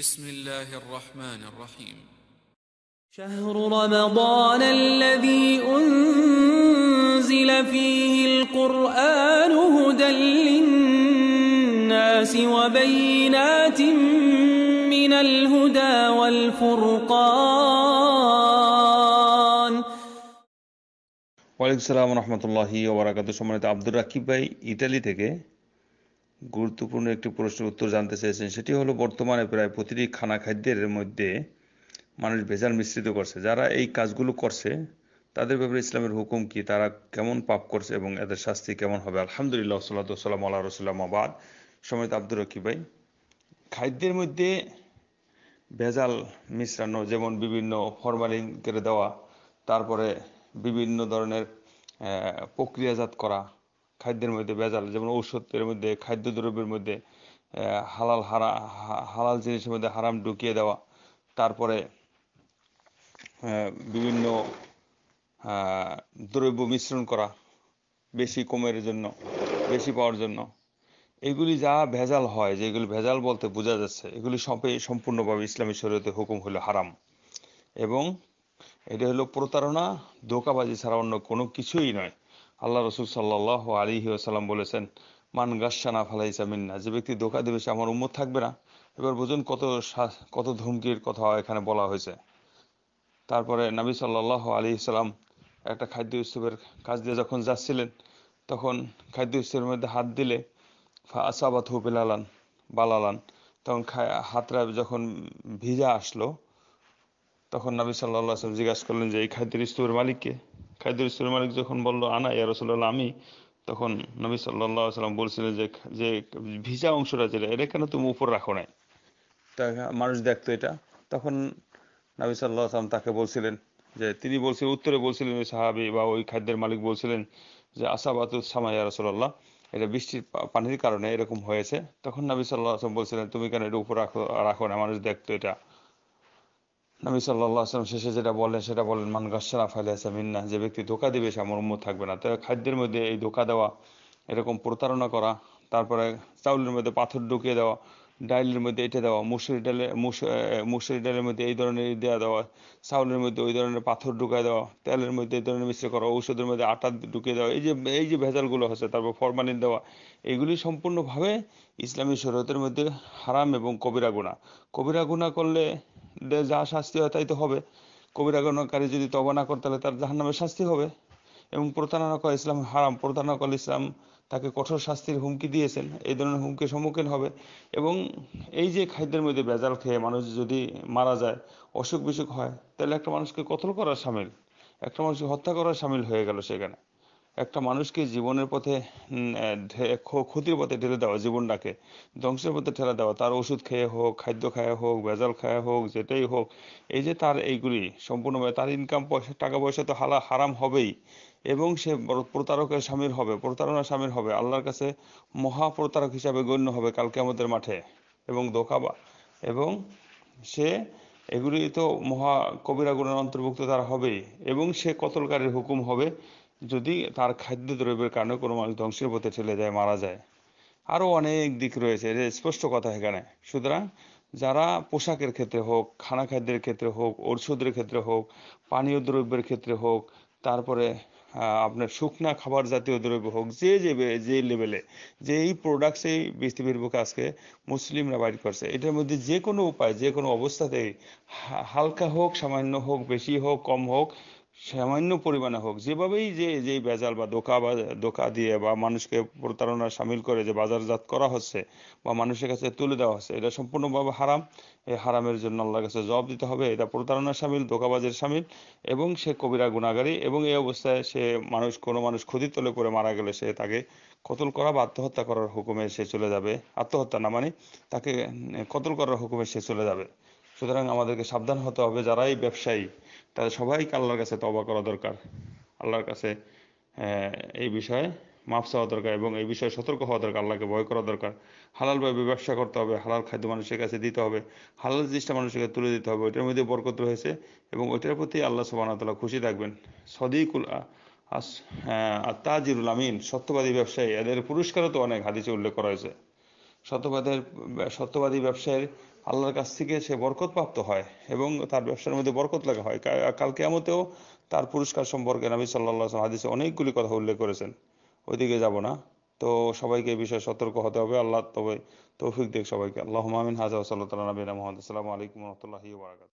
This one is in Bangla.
بسم الله الرحمن الرحيم شهر رمضان الذي أنزل فيه القرآن هدى للناس وبينات من الهدى والفرقان وعليكم السلام ورحمة الله وبركاته شمالة عبد الرحيم بي إيطالي تكي গুরুত্বপূর্ণ একটি প্রশ্নের উত্তর জানতে চেয়েছেন সেটি হলো বর্তমানে প্রায় প্রতিটি খানা খাদ্যের মধ্যে মানুষ ভেজাল মিশ্রিত করছে যারা এই কাজগুলো করছে তাদের ব্যাপারে ইসলামের হুকুম কি তারা কেমন পাপ করছে এবং এদের শাস্তি কেমন হবে আলহামদুলিল্লাহ সাল্লাম আল্লাহ রসুল্লামাবাদ সময়ত আব্দুর রকি ভাই খাদ্যের মধ্যে ভেজাল মিশ্রানো যেমন বিভিন্ন ফরমালিন করে দেওয়া তারপরে বিভিন্ন ধরনের প্রক্রিয়াজাত করা খাদ্যের মধ্যে ভেজাল যেমন ঔষধের মধ্যে খাদ্যদ্রব্যের মধ্যে হালাল হারা হালাল জিনিসের মধ্যে হারাম ঢুকিয়ে দেওয়া তারপরে বিভিন্ন দ্রব্য মিশ্রণ করা বেশি কমের জন্য বেশি পাওয়ার জন্য এগুলি যা ভেজাল হয় যেগুলি ভেজাল বলতে বোঝা যাচ্ছে এগুলি সবই সম্পূর্ণভাবে ইসলামী শরীয়তে হুকুম হলো হারাম এবং এটা হলো প্রতারণা ধোকাবাজি ছাড়া অন্য কোনো কিছুই নয় আল্লাহ রসুল সাল্লাহ আলী আসাল্লাম বলেছেন মান গাসানা ফালাইসা মিন্না যে ব্যক্তি ধোকা দেবে সে আমার উম্মত থাকবে না এবার বুঝুন কত কত ধমকির কথা এখানে বলা হয়েছে তারপরে নাবি সাল্লাহ আলী ইসলাম একটা খাদ্য উৎসবের কাজ দিয়ে যখন যাচ্ছিলেন তখন খাদ্য উৎসবের মধ্যে হাত দিলে আসাবাত বিলালান বালালান তখন হাতরা যখন ভিজা আসলো তখন নাবি সাল্লাহ আসলাম জিজ্ঞাসা করলেন যে এই খাদ্যের স্তূপের মালিককে খায়দুল ইসলাম মালিক যখন বলল আনা ইয়া রসুল্লাহ আমি তখন নবী সাল্লাহ সাল্লাম বলছিলেন যে যে ভিজা অংশটা যেটা এটা কেন তুমি উপর রাখো নাই তা মানুষ দেখতো এটা তখন নবী সাল্লাহ সাল্লাম তাকে বলছিলেন যে তিনি বলছিলেন উত্তরে বলছিলেন ওই সাহাবি বা ওই খাদ্যের মালিক বলছিলেন যে আসাবাতুল সামা ইয়া রসুল্লাহ এটা বৃষ্টির পানির কারণে এরকম হয়েছে তখন নবী সাল্লাহ আসলাম বলছিলেন তুমি কেন এটা উপর রাখো রাখো না মানুষ দেখতো এটা নবী সাল্লাহ আসলাম শেষে যেটা বলেন সেটা বলেন মান গাছারা ফাইলাইসা মিন্না যে ব্যক্তি ধোকা দেবে সে আমার উম্মত থাকবে না তাই খাদ্যের মধ্যে এই ধোকা দেওয়া এরকম প্রতারণা করা তারপরে চাউলের মধ্যে পাথর ঢুকিয়ে দেওয়া ডাইলের মধ্যে এটা দেওয়া মুসুরি ডালে মুসুরি ডালের মধ্যে এই ধরনের দেওয়া দেওয়া চাউলের মধ্যে ওই ধরনের পাথর ঢুকিয়ে দেওয়া তেলের মধ্যে এই ধরনের মিশ্র করা ঔষধের মধ্যে আটা ঢুকিয়ে দেওয়া এই যে এই যে ভেজালগুলো আছে তারপর ফরমালিন দেওয়া এগুলি সম্পূর্ণভাবে ইসলামী শরীয়তের মধ্যে হারাম এবং কবিরা গুণা কবিরা গুণা করলে যা শাস্তি হয় তাই তো হবে কবিরা গণকারী যদি তবা না করে তাহলে তার জাহান্নামের শাস্তি হবে এবং প্রতারণা করে ইসলাম হারাম প্রতারণা করলে ইসলাম তাকে কঠোর শাস্তির হুমকি দিয়েছেন এই ধরনের হুমকির সম্মুখীন হবে এবং এই যে খাদ্যের মধ্যে ভেজাল খেয়ে মানুষ যদি মারা যায় অসুখ বিসুখ হয় তাহলে একটা মানুষকে কতল করার সামিল একটা মানুষকে হত্যা করার সামিল হয়ে গেল সেখানে একটা মানুষকে জীবনের পথে ক্ষতির পথে ঠেলে দেওয়া জীবনটাকে ধ্বংসের পথে ঠেলে দেওয়া তার ওষুধ খেয়ে হোক খাদ্য খায়া হোক ভেজাল খায়া হোক যেটাই হোক এই যে তার এইগুলি সম্পূর্ণভাবে তার ইনকাম পয়সা টাকা পয়সা তো হালা হারাম হবেই এবং সে প্রতারকের স্বামীর হবে প্রতারণার স্বামীর হবে আল্লাহর কাছে মহা প্রতারক হিসাবে গণ্য হবে কালকে আমাদের মাঠে এবং দোকাবা এবং সে এগুলি তো মহা কবিরাগুণের অন্তর্ভুক্ত তারা হবেই এবং সে কতলকারীর হুকুম হবে যদি তার খাদ্য দ্রব্যের কারণে কোনো মানুষ ধ্বংসের পথে চলে যায় মারা যায় আরও অনেক দিক রয়েছে এটা স্পষ্ট কথা এখানে সুতরাং যারা পোশাকের ক্ষেত্রে হোক খানা খাদ্যের ক্ষেত্রে হোক ঔষধের ক্ষেত্রে হোক পানীয় দ্রব্যের ক্ষেত্রে হোক তারপরে আপনার শুকনা খাবার জাতীয় দ্রব্য হোক যে যে যে লেভেলে যে এই প্রোডাক্টসেই পৃথিবীর বুকে আজকে মুসলিমরা বাইর করছে এটার মধ্যে যে কোনো উপায় যে কোনো অবস্থাতেই হালকা হোক সামান্য হোক বেশি হোক কম হোক সামান্য পরিমাণে হোক যেভাবেই যে যেই ভেজাল বা দোকা বা দোকা দিয়ে বা মানুষকে প্রতারণা সামিল করে যে বাজারজাত করা হচ্ছে বা মানুষের কাছে তুলে দেওয়া হচ্ছে এটা সম্পূর্ণভাবে হারাম এই হারামের জন্য আল্লাহর কাছে জবাব দিতে হবে এটা প্রতারণা সামিল দোকাবাজের সামিল এবং সে কবিরা গুণাগারী এবং এই অবস্থায় সে মানুষ কোনো মানুষ ক্ষতি তলে পড়ে মারা গেলে সে তাকে কতল করা বা আত্মহত্যা করার হুকুমে সে চলে যাবে আত্মহত্যা না মানে তাকে কতল করার হুকুমে সে চলে যাবে সুতরাং আমাদেরকে সাবধান হতে হবে যারাই ব্যবসায়ী তাদের সবাইকে আল্লাহর কাছে তবা করা দরকার আল্লাহর কাছে এই বিষয়ে মাফ চাওয়া দরকার এবং এই বিষয়ে সতর্ক হওয়া দরকার আল্লাহকে ভয় করা দরকার হালালভাবে ব্যবসা করতে হবে হালাল খাদ্য মানুষের কাছে দিতে হবে হালাল জিনিসটা মানুষের কাছে তুলে দিতে হবে ওইটার মধ্যে বরকত রয়েছে এবং ওইটার প্রতি আল্লাহ সুবাহ তালা খুশি থাকবেন সদিকুল আস তাজিরুল আমিন সত্যবাদী ব্যবসায়ী এদের পুরস্কারও তো অনেক হাদিসে উল্লেখ করা হয়েছে সত্যবাদের সত্যবাদী ব্যবসায়ীর আল্লাহর কাছ থেকে সে প্রাপ্ত হয় এবং তার ব্যবসার মধ্যে বরকত লাগা হয় কাল কেয়ামতেও তার পুরস্কার সম্পর্কে নবী সাল্লাহ হাদিসে অনেকগুলি কথা উল্লেখ করেছেন ওইদিকে যাব না তো সবাইকে এই বিষয়ে সতর্ক হতে হবে আল্লাহ তবে তৌফিক দেখ সবাইকে আল্লাহ মামিন হাজা সাল্লাহ নবীন মোহাম্মদ আসসালামু আলাইকুম রহমতুল্লাহি বারাকাত